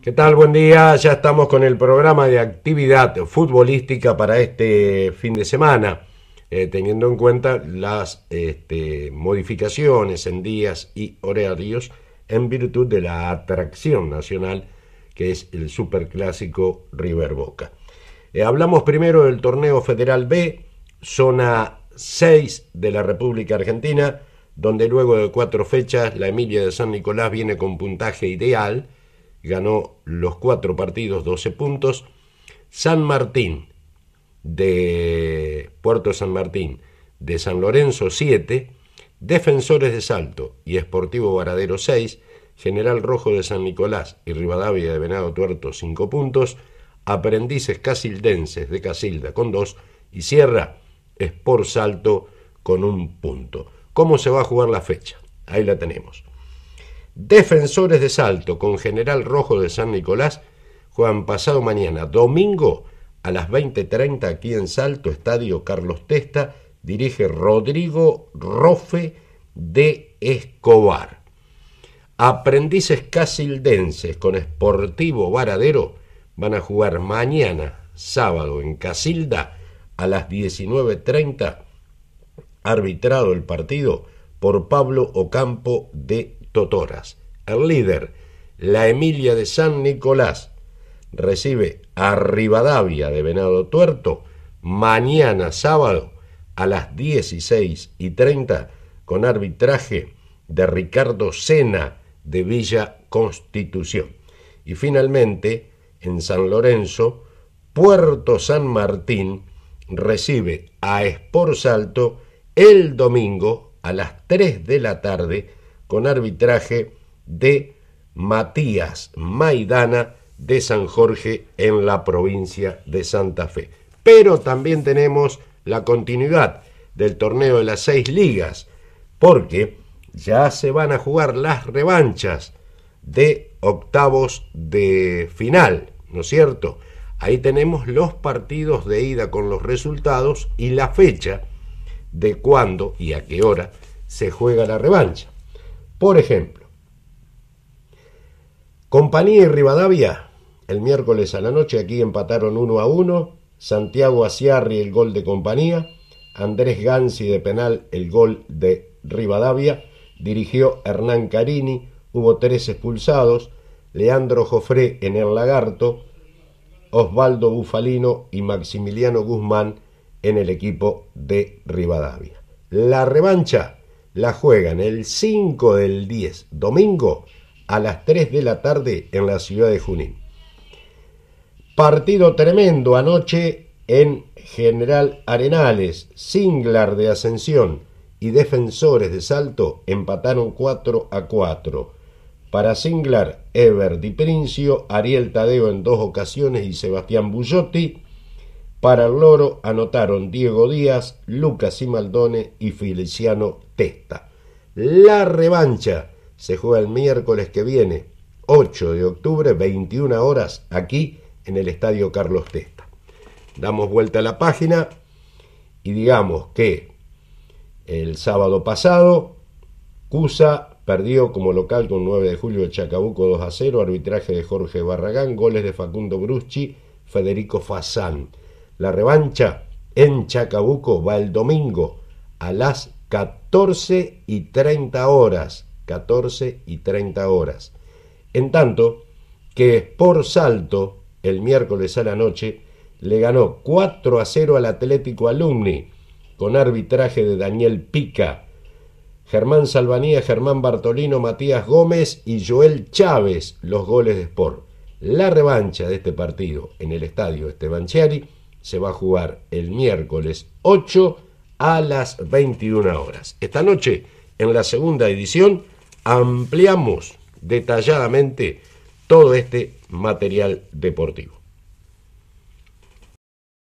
¿Qué tal? Buen día. Ya estamos con el programa de actividad futbolística para este fin de semana, eh, teniendo en cuenta las este, modificaciones en días y horarios en virtud de la atracción nacional que es el superclásico River Boca. Eh, hablamos primero del torneo Federal B, zona 6 de la República Argentina donde luego de cuatro fechas la Emilia de San Nicolás viene con puntaje ideal, ganó los cuatro partidos 12 puntos, San Martín de Puerto San Martín, de San Lorenzo 7, Defensores de Salto y Esportivo Varadero 6, General Rojo de San Nicolás y Rivadavia de Venado Tuerto 5 puntos, Aprendices Casildenses de Casilda con 2 y Sierra por Salto con un punto cómo se va a jugar la fecha. Ahí la tenemos. Defensores de Salto con General Rojo de San Nicolás juegan pasado mañana, domingo a las 20.30 aquí en Salto, Estadio Carlos Testa, dirige Rodrigo Rofe de Escobar. Aprendices casildenses con Sportivo Varadero van a jugar mañana, sábado, en Casilda a las 19.30 arbitrado el partido por Pablo Ocampo de Totoras. El líder, la Emilia de San Nicolás, recibe a Rivadavia de Venado Tuerto mañana sábado a las 16 y con arbitraje de Ricardo Sena de Villa Constitución. Y finalmente, en San Lorenzo, Puerto San Martín recibe a Espor Salto el domingo a las 3 de la tarde con arbitraje de Matías Maidana de San Jorge en la provincia de Santa Fe. Pero también tenemos la continuidad del torneo de las seis ligas, porque ya se van a jugar las revanchas de octavos de final, ¿no es cierto? Ahí tenemos los partidos de ida con los resultados y la fecha de cuándo y a qué hora se juega la revancha. Por ejemplo, Compañía y Rivadavia, el miércoles a la noche aquí empataron 1 a 1, Santiago Asiarri el gol de Compañía, Andrés Gansi de penal el gol de Rivadavia, dirigió Hernán Carini, hubo tres expulsados, Leandro Jofré en el Lagarto, Osvaldo Bufalino y Maximiliano Guzmán en el equipo de Rivadavia. La revancha la juegan el 5 del 10, domingo, a las 3 de la tarde en la ciudad de Junín. Partido tremendo anoche en General Arenales, Singlar de Ascensión y Defensores de Salto empataron 4 a 4. Para Singlar, Ever Di Princio, Ariel Tadeo en dos ocasiones y Sebastián Bullotti. Para el loro anotaron Diego Díaz, Lucas Imaldone y Feliciano Testa. La revancha se juega el miércoles que viene, 8 de octubre, 21 horas, aquí en el Estadio Carlos Testa. Damos vuelta a la página y digamos que el sábado pasado, Cusa perdió como local con 9 de julio de Chacabuco 2 a 0, arbitraje de Jorge Barragán, goles de Facundo Bruschi, Federico Fasán. La revancha en Chacabuco va el domingo a las 14 y 30 horas. 14 y 30 horas. En tanto que Sport Salto, el miércoles a la noche, le ganó 4 a 0 al Atlético Alumni, con arbitraje de Daniel Pica. Germán Salvanía, Germán Bartolino, Matías Gómez y Joel Chávez los goles de Sport. La revancha de este partido en el estadio Esteban se va a jugar el miércoles 8 a las 21 horas. Esta noche, en la segunda edición, ampliamos detalladamente todo este material deportivo.